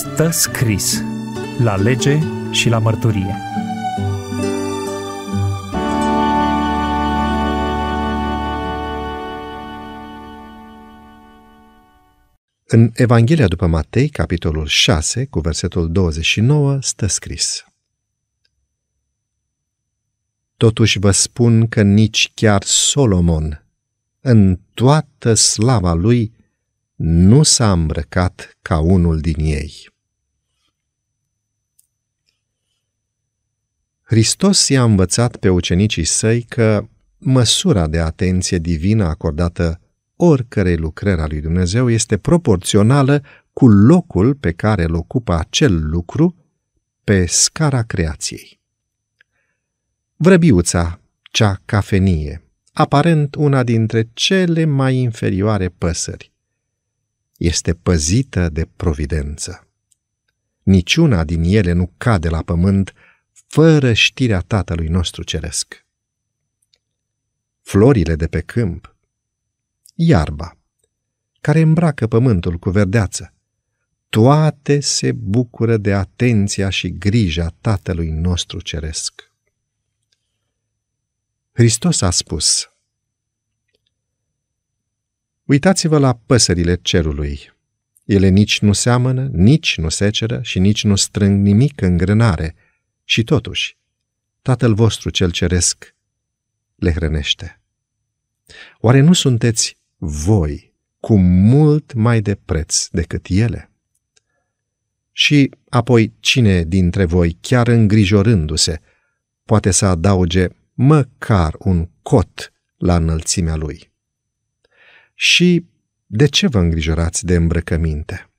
stă scris la lege și la mărturie. În Evanghelia după Matei, capitolul 6, cu versetul 29, stă scris. Totuși vă spun că nici chiar Solomon, în toată slava lui, nu s-a îmbrăcat ca unul din ei. Hristos i-a învățat pe ucenicii săi că măsura de atenție divină acordată oricărei lucrări a lui Dumnezeu este proporțională cu locul pe care îl ocupă acel lucru pe scara creației. Vrăbiuța, cea cafenie, aparent una dintre cele mai inferioare păsări, este păzită de providență. Niciuna din ele nu cade la pământ fără știrea Tatălui nostru ceresc. Florile de pe câmp, iarba, care îmbracă pământul cu verdeață, toate se bucură de atenția și grija Tatălui nostru ceresc. Hristos a spus – Uitați-vă la păsările cerului. Ele nici nu seamănă, nici nu seceră și nici nu strâng nimic în grânare. Și totuși, Tatăl vostru cel ceresc le hrănește. Oare nu sunteți voi cu mult mai de preț decât ele? Și apoi cine dintre voi, chiar îngrijorându-se, poate să adauge măcar un cot la înălțimea lui? și de ce vă îngrijorați de îmbrăcăminte?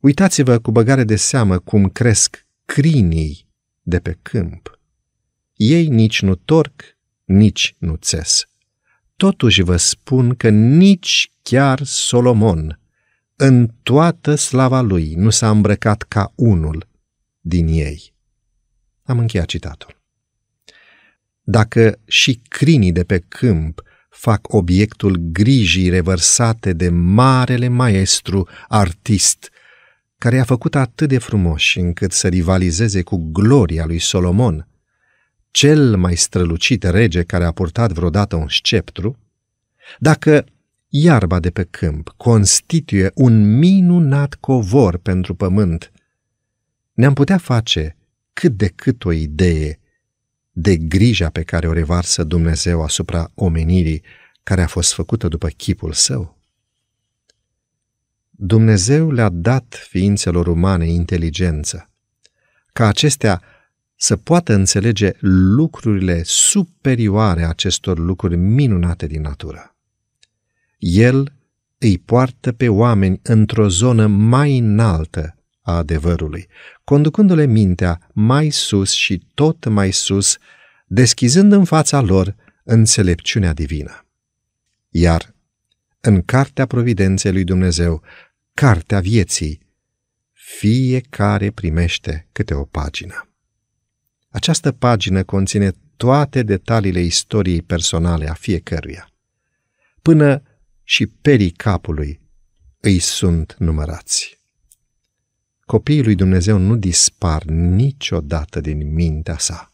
Uitați-vă cu băgare de seamă cum cresc crinii de pe câmp. Ei nici nu torc, nici nu țes. Totuși vă spun că nici chiar Solomon, în toată slava lui, nu s-a îmbrăcat ca unul din ei. Am încheiat citatul. Dacă și crinii de pe câmp fac obiectul grijii revărsate de marele maestru artist, care a făcut atât de frumoși încât să rivalizeze cu gloria lui Solomon, cel mai strălucit rege care a purtat vreodată un sceptru, dacă iarba de pe câmp constituie un minunat covor pentru pământ, ne-am putea face cât de cât o idee – de grija pe care o revarsă Dumnezeu asupra omenirii care a fost făcută după chipul său? Dumnezeu le-a dat ființelor umane inteligență, ca acestea să poată înțelege lucrurile superioare acestor lucruri minunate din natură. El îi poartă pe oameni într-o zonă mai înaltă a adevărului, conducându-le mintea mai sus și tot mai sus, deschizând în fața lor înțelepciunea divină. Iar în Cartea Providenței lui Dumnezeu, Cartea Vieții, fiecare primește câte o pagină. Această pagină conține toate detaliile istoriei personale a fiecăruia. Până și perii capului îi sunt numărați copiii lui Dumnezeu nu dispar niciodată din mintea sa.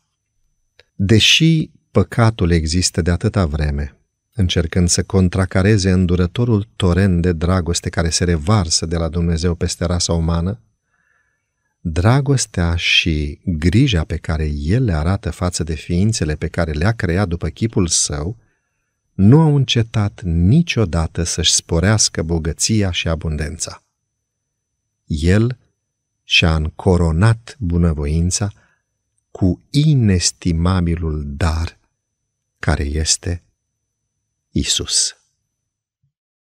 Deși păcatul există de atâta vreme, încercând să contracareze îndurătorul toren de dragoste care se revarsă de la Dumnezeu peste rasa umană, dragostea și grija pe care el le arată față de ființele pe care le-a creat după chipul său, nu au încetat niciodată să-și sporească bogăția și abundența. El și-a încoronat bunăvoința cu inestimabilul dar care este Isus.